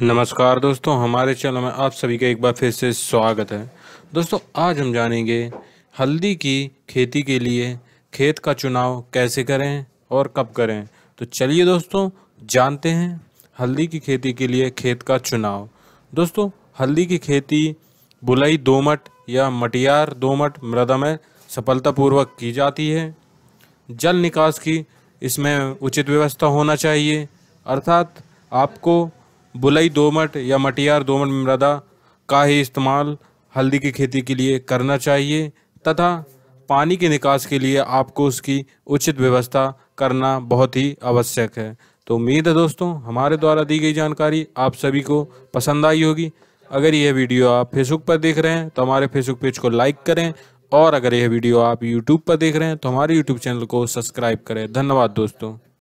नमस्कार दोस्तों हमारे चैनल में आप सभी का एक बार फिर से स्वागत है दोस्तों आज हम जानेंगे हल्दी की खेती के लिए खेत का चुनाव कैसे करें और कब करें तो चलिए दोस्तों जानते हैं हल्दी की खेती के लिए खेत का चुनाव दोस्तों हल्दी की खेती बुलई दोमट या मटियार दोमट मृदा में सफलतापूर्वक की जाती है जल निकास की इसमें उचित व्यवस्था होना चाहिए अर्थात आपको बुलई दोमट या मटियार दोमट मृदा का ही इस्तेमाल हल्दी की खेती के लिए करना चाहिए तथा पानी के निकास के लिए आपको उसकी उचित व्यवस्था करना बहुत ही आवश्यक है तो उम्मीद है दोस्तों हमारे द्वारा दी गई जानकारी आप सभी को पसंद आई होगी अगर यह वीडियो आप फेसबुक पर देख रहे हैं तो हमारे फेसबुक पेज को लाइक करें और अगर यह वीडियो आप यूट्यूब पर देख रहे हैं तो हमारे यूट्यूब चैनल को सब्सक्राइब करें धन्यवाद दोस्तों